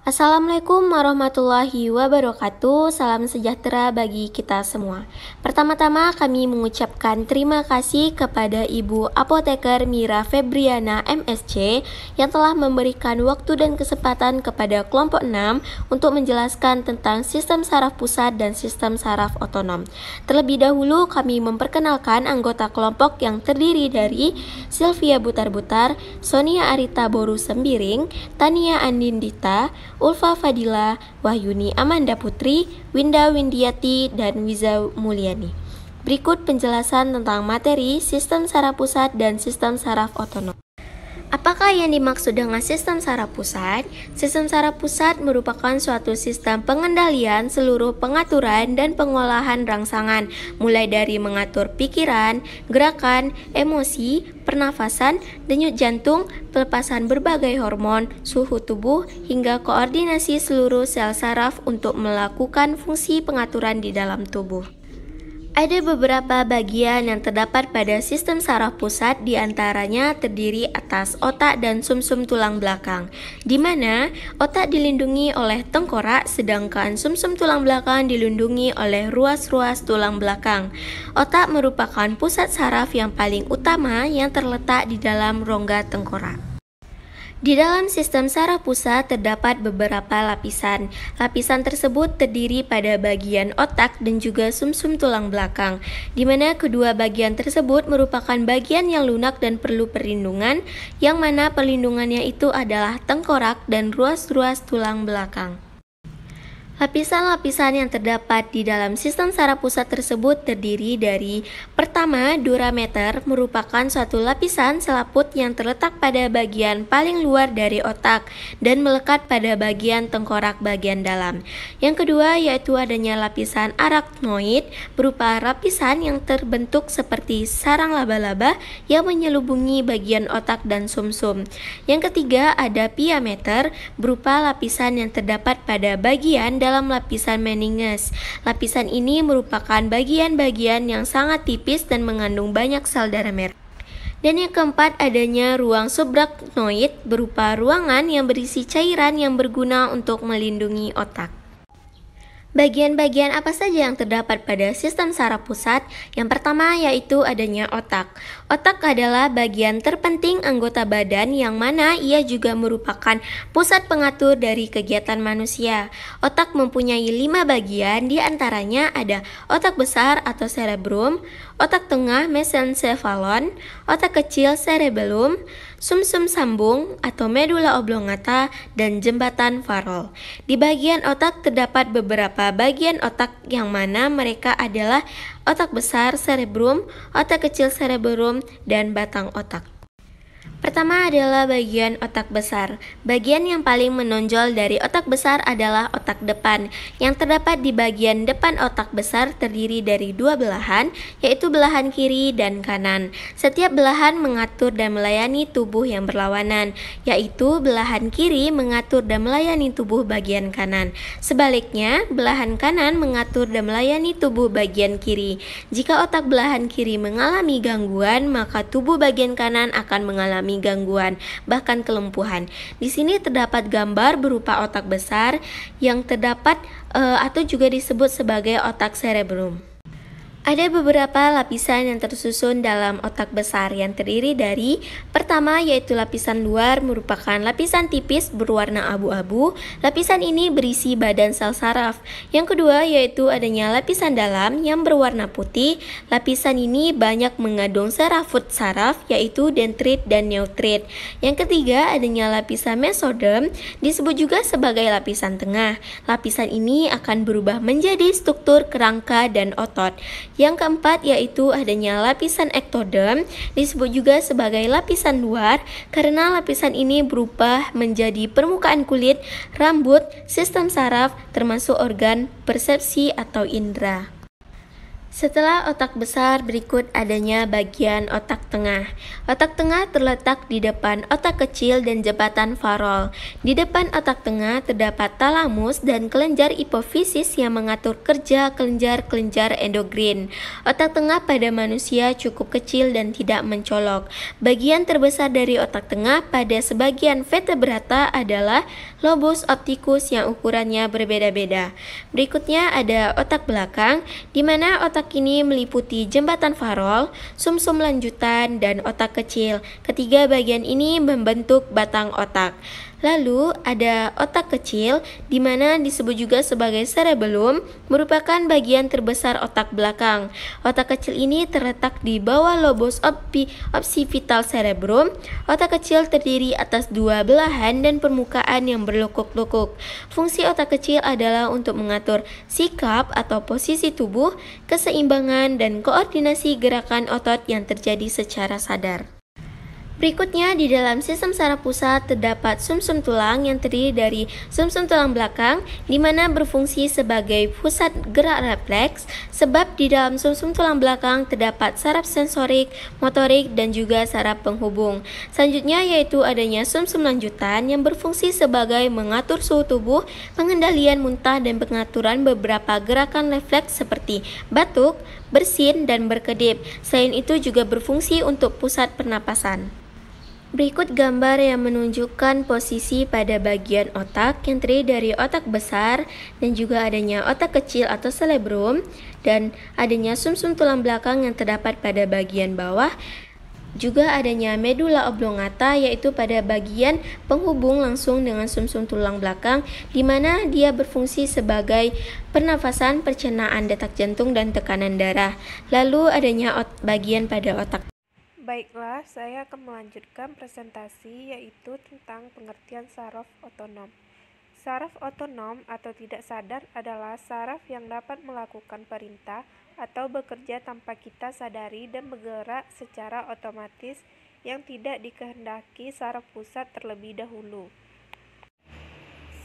Assalamualaikum warahmatullahi wabarakatuh. Salam sejahtera bagi kita semua. Pertama-tama kami mengucapkan terima kasih kepada Ibu Apoteker Mira Febriana MSC yang telah memberikan waktu dan kesempatan kepada kelompok 6 untuk menjelaskan tentang sistem saraf pusat dan sistem saraf otonom. Terlebih dahulu kami memperkenalkan anggota kelompok yang terdiri dari Sylvia Butar-Butar, Sonia Arita Boru Sembiring, Tania Andindita, Ulfa Fadila, Wahyuni Amanda Putri, Winda Windiati, dan Wiza Mulyani. Berikut penjelasan tentang materi, sistem saraf pusat, dan sistem saraf otonom. Apakah yang dimaksud dengan sistem saraf pusat? Sistem saraf pusat merupakan suatu sistem pengendalian seluruh pengaturan dan pengolahan rangsangan, mulai dari mengatur pikiran, gerakan, emosi, pernafasan, denyut jantung, pelepasan berbagai hormon, suhu tubuh, hingga koordinasi seluruh sel saraf untuk melakukan fungsi pengaturan di dalam tubuh. Ada beberapa bagian yang terdapat pada sistem saraf pusat diantaranya terdiri atas otak dan sumsum -sum tulang belakang di mana otak dilindungi oleh tengkorak sedangkan sumsum -sum tulang belakang dilindungi oleh ruas-ruas tulang belakang. Otak merupakan pusat saraf yang paling utama yang terletak di dalam rongga tengkorak. Di dalam sistem saraf pusat terdapat beberapa lapisan. Lapisan tersebut terdiri pada bagian otak dan juga sumsum -sum tulang belakang, di mana kedua bagian tersebut merupakan bagian yang lunak dan perlu perlindungan, yang mana perlindungannya itu adalah tengkorak dan ruas-ruas tulang belakang. Lapisan-lapisan yang terdapat di dalam sistem saraf pusat tersebut terdiri dari pertama, dura meter merupakan suatu lapisan selaput yang terletak pada bagian paling luar dari otak dan melekat pada bagian tengkorak bagian dalam. Yang kedua yaitu adanya lapisan arachnoid berupa lapisan yang terbentuk seperti sarang laba-laba yang menyelubungi bagian otak dan sumsum. -sum. Yang ketiga ada pia meter berupa lapisan yang terdapat pada bagian dalam dalam lapisan meninges. Lapisan ini merupakan bagian-bagian yang sangat tipis dan mengandung banyak sel darah merah. Dan yang keempat adanya ruang subarachnoid berupa ruangan yang berisi cairan yang berguna untuk melindungi otak. Bagian-bagian apa saja yang terdapat pada sistem saraf pusat? Yang pertama yaitu adanya otak. Otak adalah bagian terpenting anggota badan yang mana ia juga merupakan pusat pengatur dari kegiatan manusia. Otak mempunyai lima bagian, diantaranya ada otak besar atau cerebrum, otak tengah mesencephalon, otak kecil cerebellum, sumsum -sum sambung atau medula oblongata, dan jembatan farol. Di bagian otak terdapat beberapa bagian otak yang mana mereka adalah otak besar cerebrum, otak kecil cerebrum, dan batang otak. Pertama adalah bagian otak besar. Bagian yang paling menonjol dari otak besar adalah otak depan. Yang terdapat di bagian depan otak besar terdiri dari dua belahan, yaitu belahan kiri dan kanan. Setiap belahan mengatur dan melayani tubuh yang berlawanan, yaitu belahan kiri mengatur dan melayani tubuh bagian kanan. Sebaliknya, belahan kanan mengatur dan melayani tubuh bagian kiri. Jika otak belahan kiri mengalami gangguan, maka tubuh bagian kanan akan mengalami mengalami gangguan, bahkan kelumpuhan. Di sini terdapat gambar berupa otak besar yang terdapat uh, atau juga disebut sebagai otak cerebrum. Ada beberapa lapisan yang tersusun dalam otak besar yang terdiri dari pertama yaitu lapisan luar merupakan lapisan tipis berwarna abu-abu. Lapisan ini berisi badan sel saraf. Yang kedua yaitu adanya lapisan dalam yang berwarna putih. Lapisan ini banyak mengandung serafut saraf yaitu dendrit dan neutrit. Yang ketiga adanya lapisan mesoderm disebut juga sebagai lapisan tengah. Lapisan ini akan berubah menjadi struktur kerangka dan otot. Yang keempat yaitu adanya lapisan ektoderm disebut juga sebagai lapisan luar karena lapisan ini berupa menjadi permukaan kulit, rambut, sistem saraf termasuk organ persepsi atau indera. Setelah otak besar, berikut adanya bagian otak tengah. Otak tengah terletak di depan otak kecil dan jembatan farol. Di depan otak tengah terdapat talamus dan kelenjar hipofisis yang mengatur kerja kelenjar-kelenjar endokrin. Otak tengah pada manusia cukup kecil dan tidak mencolok. Bagian terbesar dari otak tengah pada sebagian vertebrata adalah lobus optikus yang ukurannya berbeda-beda. Berikutnya ada otak belakang, di mana otak otak kini meliputi jembatan farol, sumsum lanjutan, dan otak kecil. Ketiga bagian ini membentuk batang otak. Lalu ada otak kecil di mana disebut juga sebagai cerebellum merupakan bagian terbesar otak belakang. Otak kecil ini terletak di bawah lobus occipital cerebrum. Otak kecil terdiri atas dua belahan dan permukaan yang berlekuk-lekuk. Fungsi otak kecil adalah untuk mengatur sikap atau posisi tubuh, keseimbangan dan koordinasi gerakan otot yang terjadi secara sadar. Berikutnya, di dalam sistem saraf pusat terdapat sumsum -sum tulang yang terdiri dari sumsum -sum tulang belakang, di mana berfungsi sebagai pusat gerak refleks, sebab di dalam sumsum -sum tulang belakang terdapat saraf sensorik, motorik, dan juga saraf penghubung. Selanjutnya, yaitu adanya sumsum lanjutan yang berfungsi sebagai mengatur suhu tubuh, pengendalian muntah, dan pengaturan beberapa gerakan refleks seperti batuk, bersin, dan berkedip. Selain itu juga berfungsi untuk pusat pernapasan. Berikut gambar yang menunjukkan posisi pada bagian otak yang terdiri dari otak besar dan juga adanya otak kecil atau selebrum dan adanya sumsum tulang belakang yang terdapat pada bagian bawah juga adanya medula oblongata yaitu pada bagian penghubung langsung dengan sumsum tulang belakang di mana dia berfungsi sebagai pernafasan, pencernaan, detak jantung dan tekanan darah. Lalu adanya bagian pada otak Baiklah, saya akan melanjutkan presentasi yaitu tentang pengertian saraf otonom. Saraf otonom atau tidak sadar adalah saraf yang dapat melakukan perintah atau bekerja tanpa kita sadari dan bergerak secara otomatis yang tidak dikehendaki saraf pusat terlebih dahulu.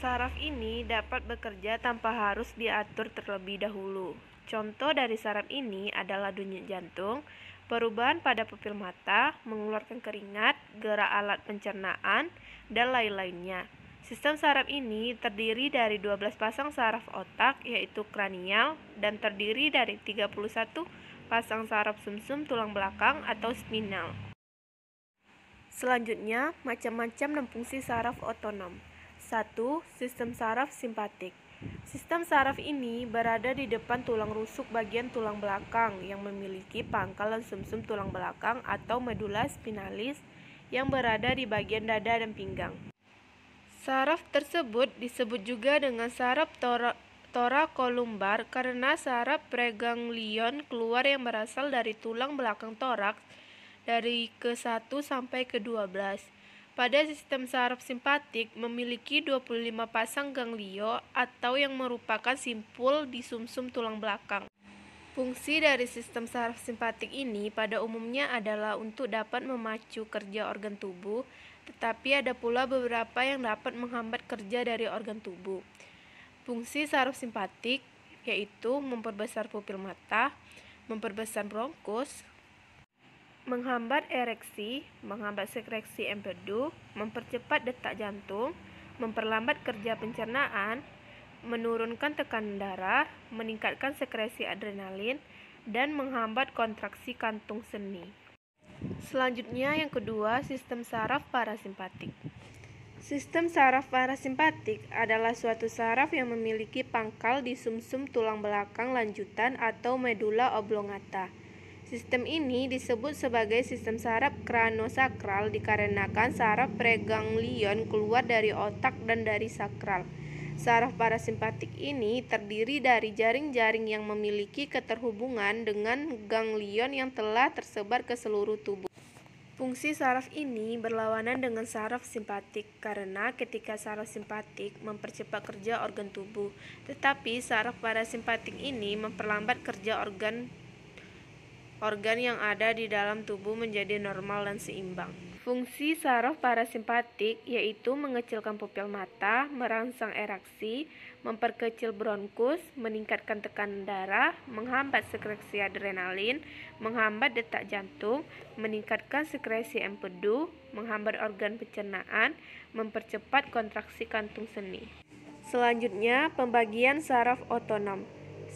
Saraf ini dapat bekerja tanpa harus diatur terlebih dahulu. Contoh dari saraf ini adalah denyut jantung, perubahan pada pupil mata, mengeluarkan keringat, gerak alat pencernaan, dan lain-lainnya. Sistem saraf ini terdiri dari 12 pasang saraf otak yaitu kranial dan terdiri dari 31 pasang saraf sumsum tulang belakang atau spinal. Selanjutnya, macam-macam dan fungsi saraf otonom. 1. Sistem saraf simpatik. Sistem saraf ini berada di depan tulang rusuk bagian tulang belakang yang memiliki pangkal dan sumsum tulang belakang atau medula spinalis yang berada di bagian dada dan pinggang. Saraf tersebut disebut juga dengan saraf tora torakolumbar karena saraf preganglion keluar yang berasal dari tulang belakang torak dari ke-1 sampai ke-12. Pada sistem saraf simpatik memiliki 25 pasang ganglio atau yang merupakan simpul di sumsum -sum tulang belakang. Fungsi dari sistem saraf simpatik ini pada umumnya adalah untuk dapat memacu kerja organ tubuh, tetapi ada pula beberapa yang dapat menghambat kerja dari organ tubuh. Fungsi saraf simpatik yaitu memperbesar pupil mata, memperbesar bronkus, menghambat ereksi, menghambat sekresi empedu, mempercepat detak jantung, memperlambat kerja pencernaan, menurunkan tekanan darah, meningkatkan sekresi adrenalin, dan menghambat kontraksi kantung seni. Selanjutnya yang kedua, sistem saraf parasimpatik. Sistem saraf parasimpatik adalah suatu saraf yang memiliki pangkal di sumsum -sum tulang belakang lanjutan atau medula oblongata Sistem ini disebut sebagai sistem saraf kranosakral dikarenakan saraf preganglion keluar dari otak dan dari sakral. Saraf parasimpatik ini terdiri dari jaring-jaring yang memiliki keterhubungan dengan ganglion yang telah tersebar ke seluruh tubuh. Fungsi saraf ini berlawanan dengan saraf simpatik karena ketika saraf simpatik mempercepat kerja organ tubuh, tetapi saraf parasimpatik ini memperlambat kerja organ organ yang ada di dalam tubuh menjadi normal dan seimbang. Fungsi saraf parasimpatik yaitu mengecilkan pupil mata, merangsang ereksi, memperkecil bronkus, meningkatkan tekanan darah, menghambat sekresi adrenalin, menghambat detak jantung, meningkatkan sekresi empedu, menghambat organ pencernaan, mempercepat kontraksi kantung seni. Selanjutnya, pembagian saraf otonom.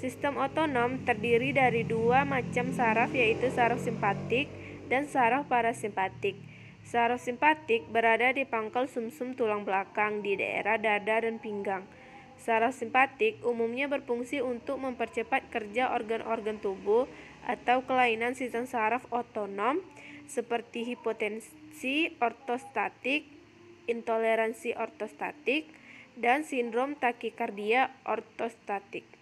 Sistem otonom terdiri dari dua macam saraf yaitu saraf simpatik dan saraf parasimpatik. Saraf simpatik berada di pangkal sumsum -sum tulang belakang di daerah dada dan pinggang. Saraf simpatik umumnya berfungsi untuk mempercepat kerja organ-organ tubuh atau kelainan sistem saraf otonom seperti hipotensi ortostatik, intoleransi ortostatik, dan sindrom takikardia ortostatik.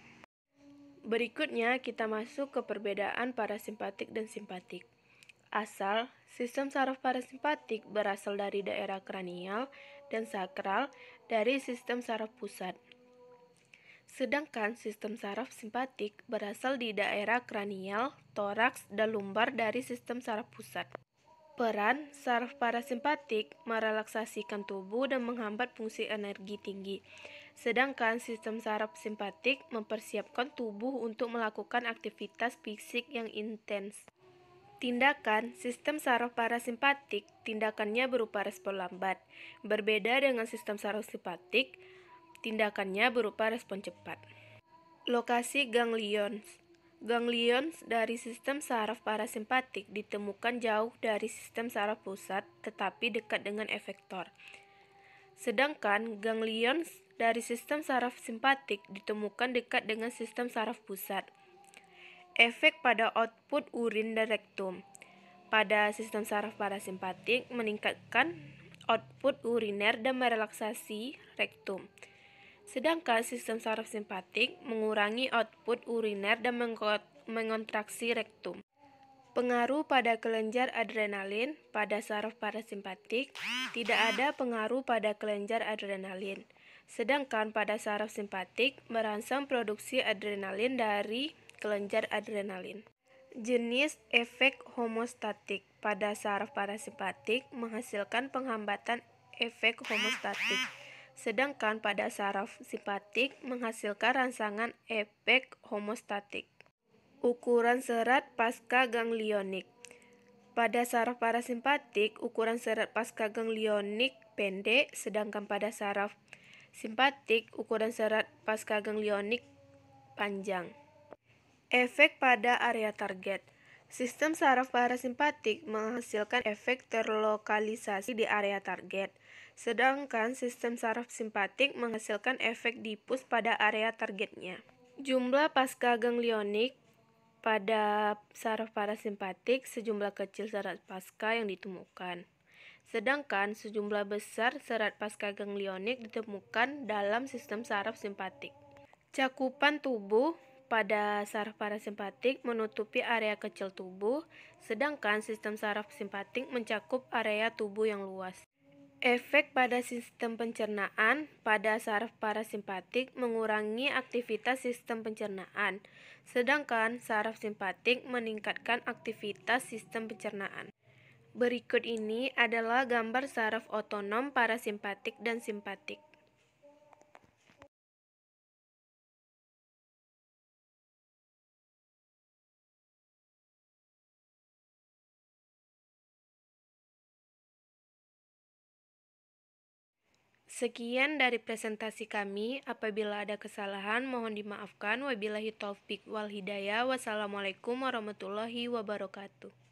Berikutnya kita masuk ke perbedaan parasimpatik dan simpatik. Asal, sistem saraf parasimpatik berasal dari daerah kranial dan sakral dari sistem saraf pusat. Sedangkan sistem saraf simpatik berasal di daerah kranial, toraks, dan lumbar dari sistem saraf pusat. Peran saraf parasimpatik merelaksasikan tubuh dan menghambat fungsi energi tinggi Sedangkan sistem saraf simpatik mempersiapkan tubuh untuk melakukan aktivitas fisik yang intens. Tindakan sistem saraf parasimpatik, tindakannya berupa respon lambat. Berbeda dengan sistem saraf simpatik, tindakannya berupa respon cepat. Lokasi ganglion. Ganglion dari sistem saraf parasimpatik ditemukan jauh dari sistem saraf pusat tetapi dekat dengan efektor. Sedangkan ganglion dari sistem saraf simpatik ditemukan dekat dengan sistem saraf pusat. Efek pada output urin dan rektum pada sistem saraf parasimpatik meningkatkan output uriner dan merelaksasi rektum. Sedangkan sistem saraf simpatik mengurangi output uriner dan mengontraksi rektum. Pengaruh pada kelenjar adrenalin pada saraf parasimpatik tidak ada pengaruh pada kelenjar adrenalin. Sedangkan pada saraf simpatik merangsang produksi adrenalin dari kelenjar adrenalin. Jenis efek homostatik pada saraf parasimpatik menghasilkan penghambatan efek homostatik, sedangkan pada saraf simpatik menghasilkan rangsangan efek homostatik. Ukuran serat pasca ganglionik pada saraf parasimpatik, ukuran serat pasca ganglionik pendek, sedangkan pada saraf Simpatik, ukuran serat pasca ganglionik panjang. Efek pada area target. Sistem saraf parasimpatik menghasilkan efek terlokalisasi di area target, sedangkan sistem saraf simpatik menghasilkan efek dipus pada area targetnya. Jumlah pasca ganglionik pada saraf parasimpatik sejumlah kecil saraf pasca yang ditemukan. Sedangkan sejumlah besar serat pasca ganglionik ditemukan dalam sistem saraf simpatik. Cakupan tubuh pada saraf parasimpatik menutupi area kecil tubuh, sedangkan sistem saraf simpatik mencakup area tubuh yang luas. Efek pada sistem pencernaan pada saraf parasimpatik mengurangi aktivitas sistem pencernaan, sedangkan saraf simpatik meningkatkan aktivitas sistem pencernaan. Berikut ini adalah gambar saraf otonom parasimpatik dan simpatik. Sekian dari presentasi kami. Apabila ada kesalahan, mohon dimaafkan. Wabillahi taufiq wal hidayah. Wassalamualaikum warahmatullahi wabarakatuh.